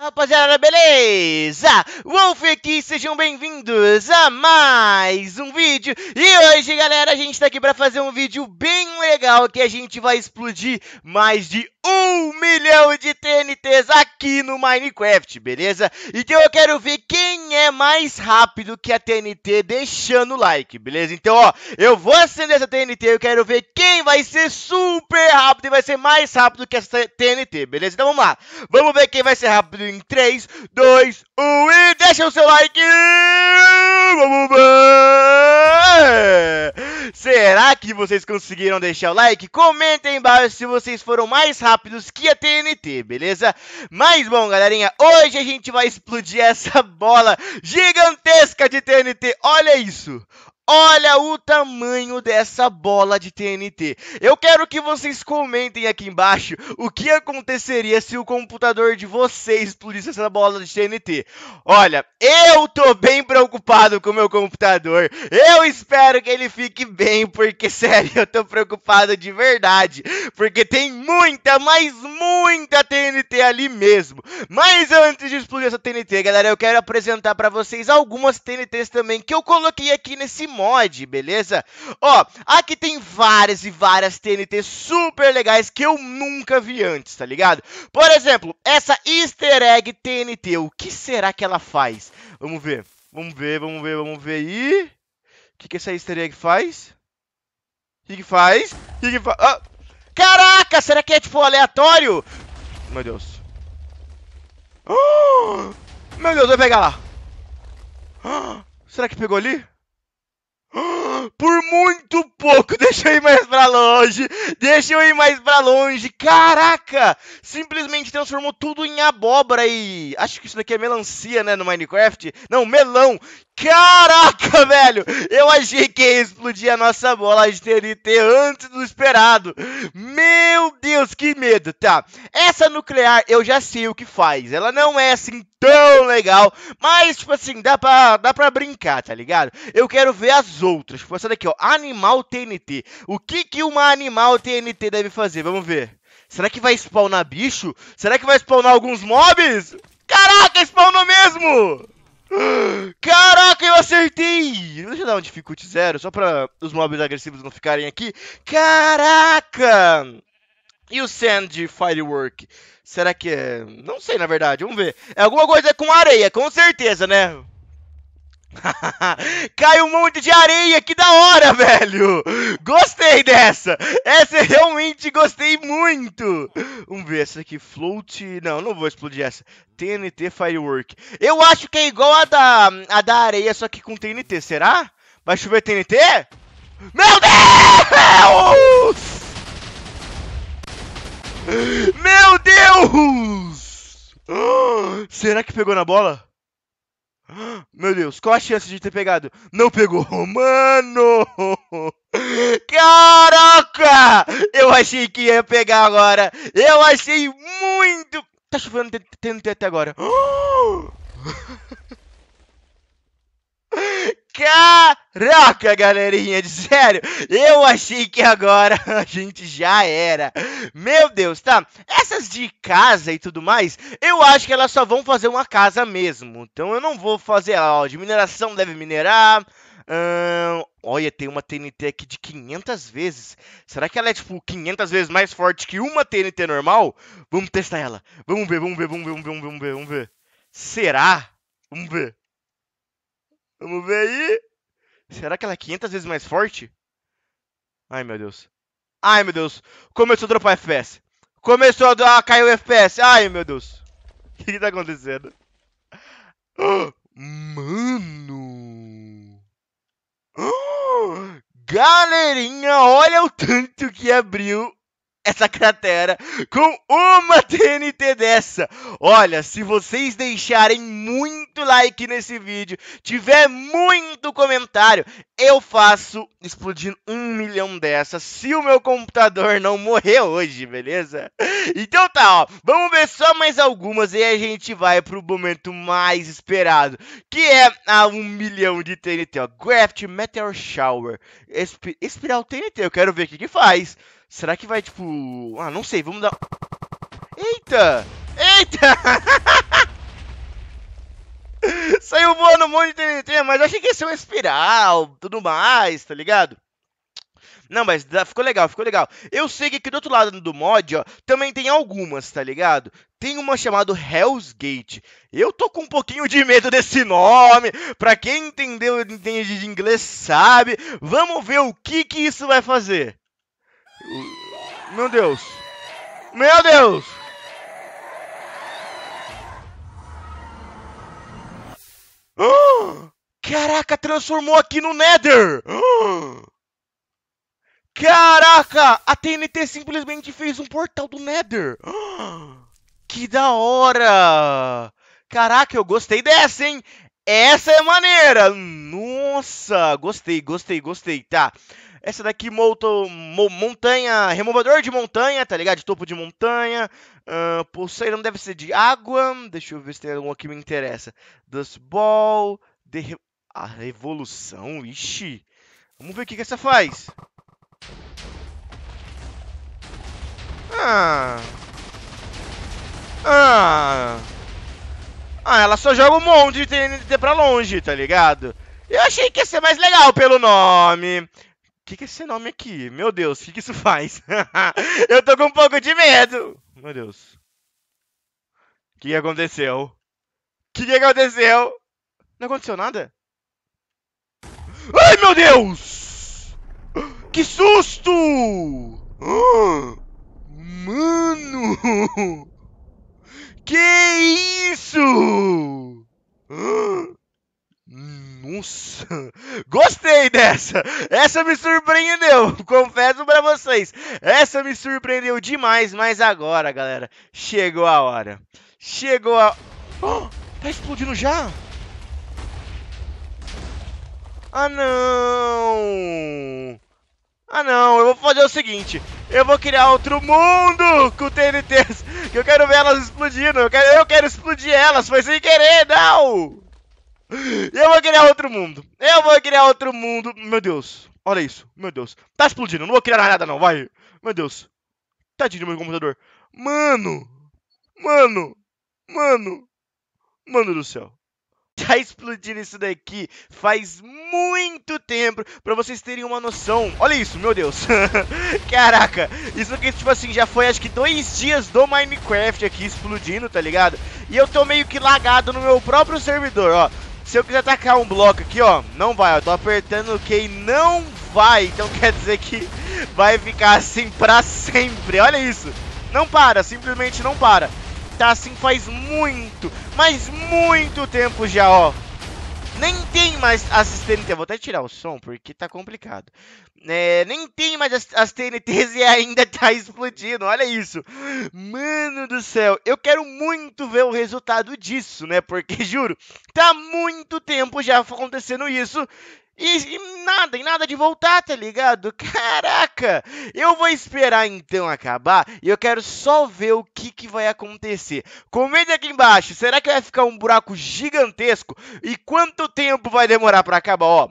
Rapaziada, beleza? Wolf aqui, sejam bem-vindos a mais um vídeo. E hoje, galera, a gente tá aqui pra fazer um vídeo bem legal que a gente vai explodir mais de um milhão de TNTs aqui no Minecraft, beleza? Então eu quero ver quem é mais rápido que a TNT deixando o like, beleza? Então, ó, eu vou acender essa TNT, eu quero ver quem vai ser super rápido e vai ser mais rápido que essa TNT, beleza? Então vamos lá, vamos ver quem vai ser rápido em 3, 2, 1 e deixa o seu like! Vamos ver! Será que vocês conseguiram deixar o like? Comentem embaixo se vocês foram mais rápidos que a TNT, beleza? Mas bom, galerinha, hoje a gente vai explodir essa bola gigantesca de TNT. Olha isso! Olha o tamanho dessa bola de TNT. Eu quero que vocês comentem aqui embaixo o que aconteceria se o computador de vocês explodisse essa bola de TNT. Olha, eu tô bem preocupado com o meu computador. Eu espero que ele fique bem, porque sério, eu tô preocupado de verdade. Porque tem muita, mas muita TNT ali mesmo. Mas antes de explodir essa TNT, galera, eu quero apresentar para vocês algumas TNTs também que eu coloquei aqui nesse mod, beleza? Ó, aqui tem várias e várias TNT super legais que eu nunca vi antes, tá ligado? Por exemplo, essa easter egg TNT, o que será que ela faz? Vamos ver, vamos ver, vamos ver, vamos ver. aí. O que, que essa easter egg faz? O que, que faz? O que, que faz? Ah. Caraca, será que é tipo aleatório? Meu Deus. Oh, meu Deus, vai pegar lá. será que pegou ali? por muito pouco. Deixa eu ir mais pra longe. Deixa eu ir mais pra longe. Caraca! Simplesmente transformou tudo em abóbora e. Acho que isso daqui é melancia, né? No Minecraft. Não, melão. Caraca, velho! Eu achei que ia explodir a nossa bola de TNT antes do esperado. Meu Deus, que medo! Tá, essa nuclear eu já sei o que faz. Ela não é assim tão legal, mas, tipo assim, dá pra, dá pra brincar, tá ligado? Eu quero ver as outras. Tipo, essa daqui, ó, animal TNT. O que que uma animal TNT deve fazer? Vamos ver. Será que vai spawnar bicho? Será que vai spawnar alguns mobs? Caraca, spawnou mesmo! Caraca, eu acertei! Deixa eu dar um difficulty zero, só pra os mobs agressivos não ficarem aqui. Caraca! E o Sand Firework? Será que é... Não sei, na verdade, vamos ver. É alguma coisa com areia, com certeza, né? Cai um monte de areia, que da hora, velho! Gostei dessa! Essa eu realmente gostei muito! Vamos ver, essa aqui, float... Não, não vou explodir essa. TNT Firework. Eu acho que é igual a da, a da areia, só que com TNT, será? Vai chover TNT? Meu Deus! Meu Deus! Será que pegou na bola? Meu Deus, qual a chance de ter pegado? Não pegou, mano! Caraca! Eu achei que ia pegar agora! Eu achei muito! Tá chovendo TNT até agora! Caraca, galerinha, de sério, eu achei que agora a gente já era. Meu Deus, tá? Essas de casa e tudo mais, eu acho que elas só vão fazer uma casa mesmo. Então eu não vou fazer, ó, de mineração deve minerar. Hum, olha, tem uma TNT aqui de 500 vezes. Será que ela é, tipo, 500 vezes mais forte que uma TNT normal? Vamos testar ela. Vamos ver, vamos ver, vamos ver, vamos ver, vamos ver, vamos ver. Será? Vamos ver. Vamos ver aí. Será que ela é 500 vezes mais forte? Ai, meu Deus. Ai, meu Deus. Começou a dropar FPS. Começou a ah, cair o FPS. Ai, meu Deus. O que, que tá acontecendo? mano. galerinha, olha o tanto que abriu essa cratera com uma TNT dessa. Olha, se vocês deixarem muito like nesse vídeo, tiver muito comentário, eu faço explodir um milhão dessas se o meu computador não morrer hoje, beleza? Então tá, ó, vamos ver só mais algumas e a gente vai pro momento mais esperado, que é a um milhão de TNT, ó. Graft Meteor Shower, Esp Espiral TNT, eu quero ver o que que faz. Será que vai, tipo... Ah, não sei, vamos dar... Eita! Eita! Saiu voando um monte de TNT, mas eu achei que ia ser uma espiral, tudo mais, tá ligado? Não, mas ficou legal, ficou legal. Eu sei que aqui do outro lado do mod, ó, também tem algumas, tá ligado? Tem uma chamada Hell's Gate. Eu tô com um pouquinho de medo desse nome. Pra quem entendeu, entende de inglês, sabe. Vamos ver o que que isso vai fazer. Meu Deus! Meu Deus! Oh, caraca, transformou aqui no Nether! Oh, caraca, a TNT simplesmente fez um portal do Nether! Oh, que da hora! Caraca, eu gostei dessa, hein? Essa é maneira! Nossa, gostei, gostei, gostei. Tá, essa daqui molto, montanha, removedor de montanha, tá ligado? De topo de montanha. Uh, pulseirão deve ser de água. Deixa eu ver se tem alguma que me interessa. Dust Ball. De A revolução, ixi. Vamos ver o que, que essa faz. Ah. Ah. Ah, ela só joga um monte de TNT pra longe, tá ligado? Eu achei que ia ser mais legal pelo nome que, que é esse nome aqui? Meu Deus, o que, que isso faz? eu tô com um pouco de medo! Meu Deus. O que, que aconteceu? O que, que aconteceu? Não aconteceu nada? Ai, meu Deus! Que susto! mano! Que isso? Nossa! Gostei dessa! Essa me surpreendeu, confesso para vocês. Essa me surpreendeu demais, mas agora, galera, chegou a hora. Chegou a... Oh, tá explodindo já? Ah, não! Ah, não, eu vou fazer o seguinte. Eu vou criar outro mundo com TNTs. Que eu quero ver elas explodindo. Eu quero, eu quero explodir elas, foi sem querer, não! Eu vou criar outro mundo. Eu vou criar outro mundo. Meu Deus. Olha isso. Meu Deus. Tá explodindo. Não vou criar nada, não. Vai. Meu Deus. Tadinho do meu computador. Mano. Mano. Mano. Mano do céu. Tá explodindo isso daqui faz muito tempo, pra vocês terem uma noção. Olha isso, meu Deus. Caraca, isso aqui, tipo assim, já foi acho que dois dias do Minecraft aqui explodindo, tá ligado? E eu tô meio que lagado no meu próprio servidor, ó. Se eu quiser atacar um bloco aqui, ó, não vai. Eu tô apertando o Q e não vai. Então quer dizer que vai ficar assim pra sempre. Olha isso. Não para, simplesmente não para. Tá assim faz muito, mas muito tempo já, ó. Nem tem mais as TNT. Vou até tirar o som porque tá complicado. É, nem tem mais as, as TNTs e ainda tá explodindo. Olha isso. Mano do céu. Eu quero muito ver o resultado disso, né? Porque, juro, tá muito tempo já acontecendo isso. E, e, nada, e nada de voltar, tá ligado? Caraca! Eu vou esperar então acabar e eu quero só ver o que, que vai acontecer. Comenta aqui embaixo, será que vai ficar um buraco gigantesco? E quanto tempo vai demorar para acabar, ó?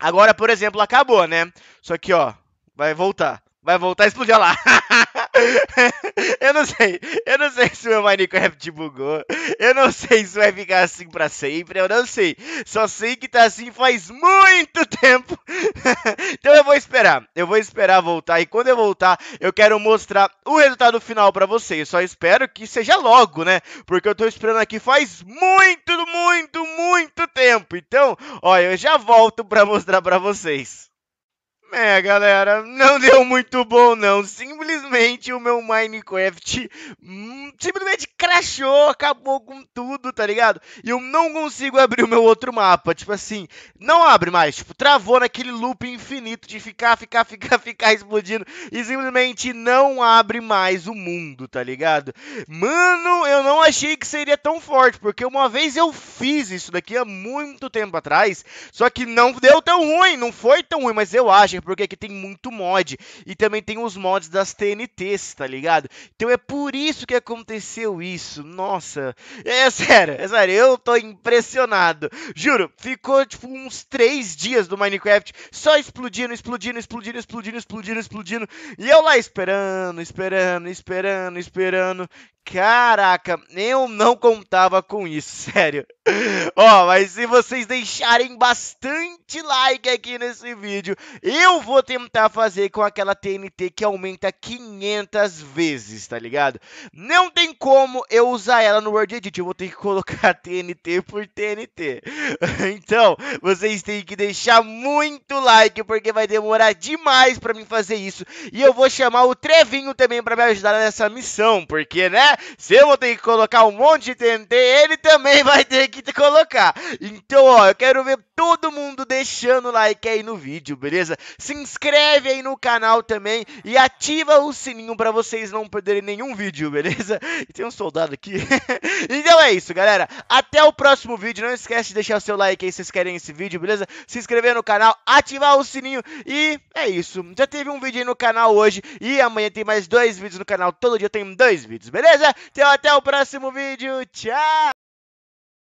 Agora, por exemplo, acabou, né? Só que, ó, vai voltar. Vai voltar a explodir, lá. eu não sei. Eu não sei se o meu Minecraft bugou. Eu não sei se vai ficar assim pra sempre. Eu não sei. Só sei que tá assim faz muito tempo. então eu vou esperar. Eu vou esperar voltar. E quando eu voltar, eu quero mostrar o resultado final pra vocês. só espero que seja logo, né? Porque eu tô esperando aqui faz muito, muito, muito tempo. Então, olha, eu já volto pra mostrar pra vocês. É, galera, não deu muito bom não. Simplesmente o meu Minecraft hum, simplesmente crashou, acabou com tudo, tá ligado? E eu não consigo abrir o meu outro mapa, tipo assim, não abre mais, tipo, travou naquele loop infinito de ficar, ficar, ficar, ficar explodindo e simplesmente não abre mais o mundo, tá ligado? Mano, eu não achei que seria tão forte, porque uma vez eu fiz isso daqui há muito tempo atrás, só que não deu tão ruim, não foi tão ruim, mas eu acho porque aqui tem muito mod. E também tem os mods das TNTs, tá ligado? Então é por isso que aconteceu isso. Nossa, é sério, é sério, eu tô impressionado. Juro, ficou tipo uns três dias do Minecraft só explodindo, explodindo, explodindo, explodindo, explodindo, explodindo. E eu lá esperando, esperando, esperando, esperando. Caraca, eu não contava com isso, sério. Ó, oh, mas se vocês deixarem bastante 20 likes aqui nesse vídeo. Eu vou tentar fazer com aquela TNT que aumenta 500 vezes, tá ligado? Não tem como eu usar ela no Word Edit, eu vou ter que colocar TNT por TNT. então, vocês têm que deixar muito like, porque vai demorar demais pra mim fazer isso. E eu vou chamar o Trevinho também pra me ajudar nessa missão, porque, né? Se eu vou ter que colocar um monte de TNT, ele também vai ter que colocar. Então, ó, eu quero ver todo mundo deixando like aí no vídeo, beleza? Se inscreve aí no canal também e ativa o sininho para vocês não perderem nenhum vídeo, beleza? tem um soldado aqui. então é isso, galera. Até o próximo vídeo. Não esquece de deixar o seu like aí se vocês querem esse vídeo, beleza? Se inscrever no canal, ativar o sininho e é isso. Já teve um vídeo aí no canal hoje e amanhã tem mais dois vídeos no canal. Todo dia tem dois vídeos, beleza? Então até o próximo vídeo. Tchau!